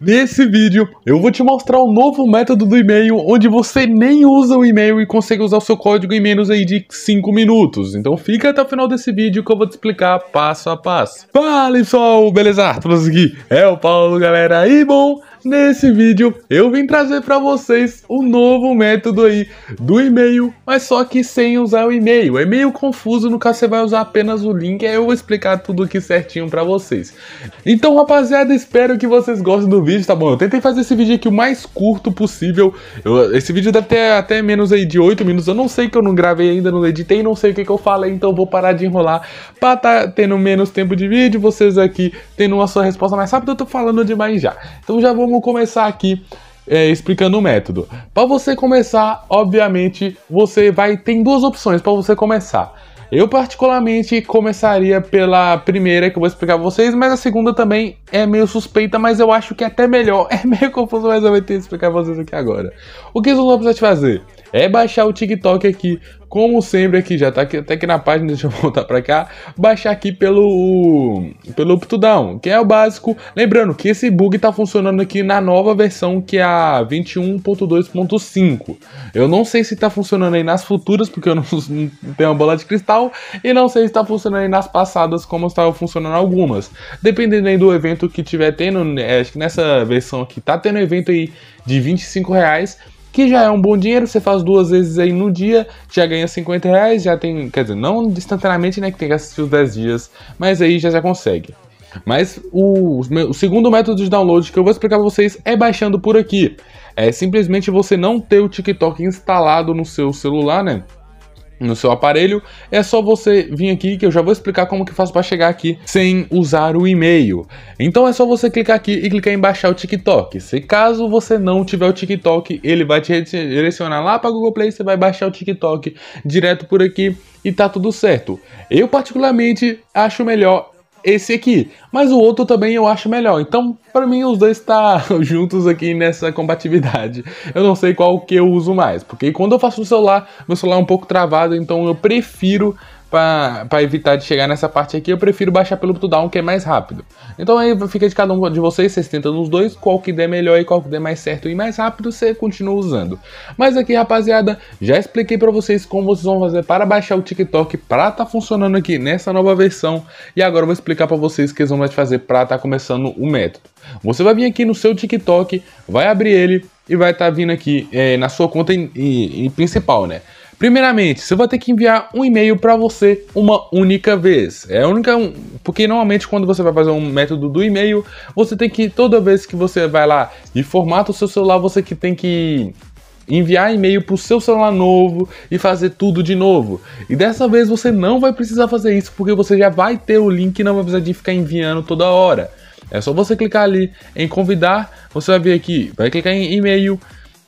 Nesse vídeo, eu vou te mostrar um novo método do e-mail, onde você nem usa o e-mail e consegue usar o seu código em menos aí de 5 minutos. Então fica até o final desse vídeo que eu vou te explicar passo a passo. Fala pessoal, beleza? tudo aqui, é o Paulo, galera, e bom... Nesse vídeo eu vim trazer para vocês o um novo método aí do e-mail, mas só que sem usar o e-mail. É meio confuso, no caso você vai usar apenas o link, aí eu vou explicar tudo aqui certinho para vocês. Então rapaziada, espero que vocês gostem do vídeo, tá bom? Eu tentei fazer esse vídeo aqui o mais curto possível, eu, esse vídeo deve ter até menos aí de 8 minutos, eu não sei que eu não gravei ainda, não editei, não sei o que, que eu falei, então vou parar de enrolar pra tá tendo menos tempo de vídeo, vocês aqui tendo uma sua resposta mais rápida, eu tô falando demais já. Então já vamos vamos começar aqui é, explicando o método. Para você começar, obviamente, você vai tem duas opções para você começar. Eu particularmente começaria pela primeira que eu vou explicar pra vocês, mas a segunda também é meio suspeita, mas eu acho que é até melhor. É meio confuso, mas eu vou ter que explicar pra vocês aqui agora. O que vocês vão precisar fazer? É baixar o TikTok aqui como sempre aqui, já tá aqui, até aqui na página, deixa eu voltar pra cá, baixar aqui pelo pelo UpToDown, que é o básico. Lembrando que esse bug tá funcionando aqui na nova versão, que é a 21.2.5. Eu não sei se tá funcionando aí nas futuras, porque eu não, não tenho uma bola de cristal, e não sei se tá funcionando aí nas passadas, como estava funcionando algumas. Dependendo aí do evento que tiver tendo, né, acho que nessa versão aqui tá tendo evento aí de 25 reais, que já é um bom dinheiro, você faz duas vezes aí no dia, já ganha 50 reais, já tem, quer dizer, não instantaneamente, né, que tem que assistir os 10 dias, mas aí já já consegue. Mas o, o segundo método de download que eu vou explicar pra vocês é baixando por aqui. É simplesmente você não ter o TikTok instalado no seu celular, né? no seu aparelho, é só você vir aqui que eu já vou explicar como que faz para chegar aqui sem usar o e-mail. Então é só você clicar aqui e clicar em baixar o TikTok. Se caso você não tiver o TikTok, ele vai te direcionar lá para Google Play, você vai baixar o TikTok direto por aqui e tá tudo certo. Eu particularmente acho melhor esse aqui. Mas o outro também eu acho melhor. Então, para mim, os dois tá juntos aqui nessa compatibilidade, Eu não sei qual que eu uso mais, porque quando eu faço no celular, meu celular é um pouco travado, então eu prefiro para evitar de chegar nessa parte aqui, eu prefiro baixar pelo top-down, que é mais rápido. Então aí fica de cada um de vocês, vocês tentam nos dois, qual que der melhor e qual que der mais certo e mais rápido, você continua usando. Mas aqui, rapaziada, já expliquei para vocês como vocês vão fazer para baixar o TikTok para tá funcionando aqui nessa nova versão. E agora eu vou explicar para vocês que eles vão fazer para tá começando o método. Você vai vir aqui no seu TikTok, vai abrir ele, e vai estar tá vindo aqui é, na sua conta em principal, né? Primeiramente, você vai ter que enviar um e-mail para você uma única vez. É a única, porque normalmente quando você vai fazer um método do e-mail, você tem que toda vez que você vai lá e formata o seu celular, você que tem que enviar e-mail para o seu celular novo e fazer tudo de novo. E dessa vez você não vai precisar fazer isso porque você já vai ter o link e não vai precisar de ficar enviando toda hora. É só você clicar ali em convidar, você vai vir aqui, vai clicar em e-mail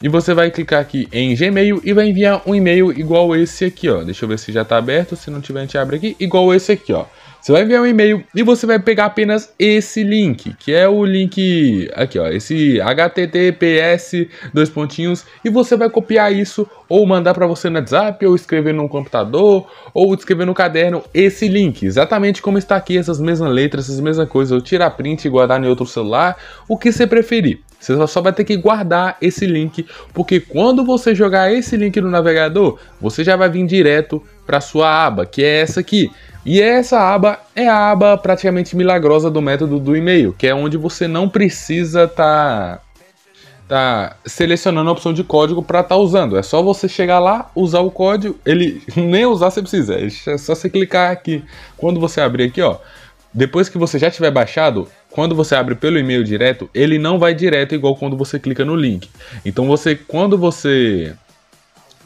e você vai clicar aqui em Gmail e vai enviar um e-mail igual esse aqui, ó. Deixa eu ver se já está aberto, se não tiver a gente abre aqui, igual esse aqui, ó. Você vai enviar um e-mail e você vai pegar apenas esse link, que é o link aqui, ó, esse https dois pontinhos e você vai copiar isso ou mandar para você no WhatsApp ou escrever no computador ou escrever no caderno esse link, exatamente como está aqui essas mesmas letras, essas mesmas coisas, ou tirar print e guardar em outro celular, o que você preferir. Você só vai ter que guardar esse link, porque quando você jogar esse link no navegador, você já vai vir direto para sua aba, que é essa aqui. E essa aba é a aba praticamente milagrosa do método do e-mail, que é onde você não precisa tá, tá selecionando a opção de código para estar tá usando. É só você chegar lá, usar o código, ele nem usar você precisa, é só você clicar aqui. Quando você abrir aqui, ó, depois que você já tiver baixado, quando você abre pelo e-mail direto, ele não vai direto igual quando você clica no link. Então você, quando você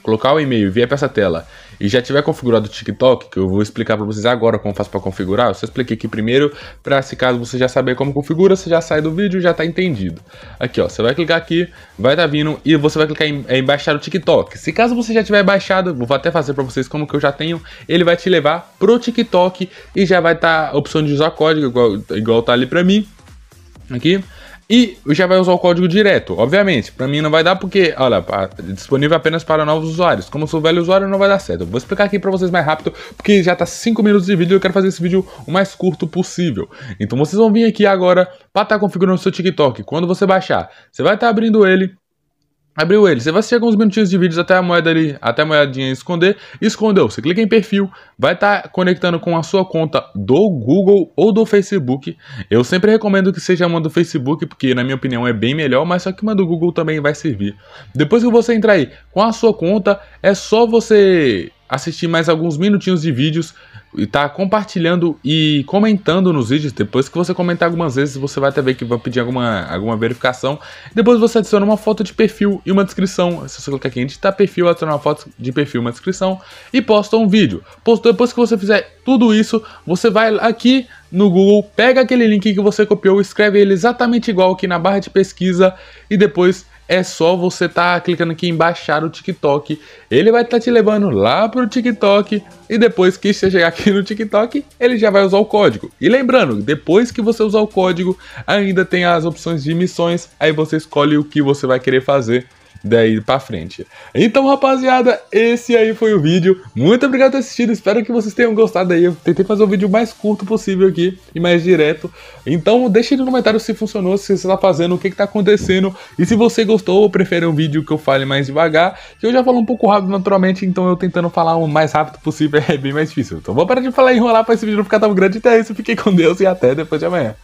colocar o e-mail e vier para essa tela e já tiver configurado o TikTok, que eu vou explicar para vocês agora como faço para configurar, eu só expliquei aqui primeiro, para se caso você já saber como configura, você já sai do vídeo e já está entendido. Aqui ó, você vai clicar aqui, vai estar tá vindo e você vai clicar em, em baixar o TikTok. Se caso você já tiver baixado, vou até fazer para vocês como que eu já tenho, ele vai te levar pro TikTok e já vai estar tá a opção de usar código, igual, igual tá ali para mim, aqui. E já vai usar o código direto, obviamente. Para mim não vai dar porque, olha, disponível apenas para novos usuários. Como sou velho usuário, não vai dar certo. Vou explicar aqui para vocês mais rápido, porque já tá 5 minutos de vídeo e eu quero fazer esse vídeo o mais curto possível. Então vocês vão vir aqui agora para estar tá configurando o seu TikTok. Quando você baixar, você vai estar tá abrindo ele, Abriu ele, você vai assistir alguns minutinhos de vídeos até a moeda ali, até a moedinha esconder, escondeu. Você clica em perfil, vai estar tá conectando com a sua conta do Google ou do Facebook. Eu sempre recomendo que seja uma do Facebook, porque na minha opinião é bem melhor, mas só que uma do Google também vai servir. Depois que você entrar aí com a sua conta, é só você assistir mais alguns minutinhos de vídeos e tá compartilhando e comentando nos vídeos. Depois que você comentar algumas vezes, você vai até ver que vai pedir alguma, alguma verificação. Depois você adiciona uma foto de perfil e uma descrição. Se você colocar aqui em editar tá perfil, adiciona uma foto de perfil e uma descrição e posta um vídeo. Postou depois que você fizer tudo isso, você vai aqui no Google, pega aquele link que você copiou, escreve ele exatamente igual aqui na barra de pesquisa e depois é só você tá clicando aqui em baixar o TikTok. Ele vai estar tá te levando lá pro TikTok e depois que você chegar aqui no TikTok, ele já vai usar o código. E lembrando, depois que você usar o código, ainda tem as opções de missões, aí você escolhe o que você vai querer fazer daí pra frente. Então, rapaziada, esse aí foi o vídeo. Muito obrigado por ter assistido, espero que vocês tenham gostado aí. Eu tentei fazer o vídeo mais curto possível aqui e mais direto. Então, deixa aí no comentário se funcionou, se você tá fazendo, o que que tá acontecendo. E se você gostou ou prefere um vídeo que eu fale mais devagar, que eu já falo um pouco rápido naturalmente, então eu tentando falar o mais rápido possível é bem mais difícil. Então, vou parar de falar e enrolar pra esse vídeo não ficar tão grande. Até isso, fiquei com Deus e até depois de amanhã.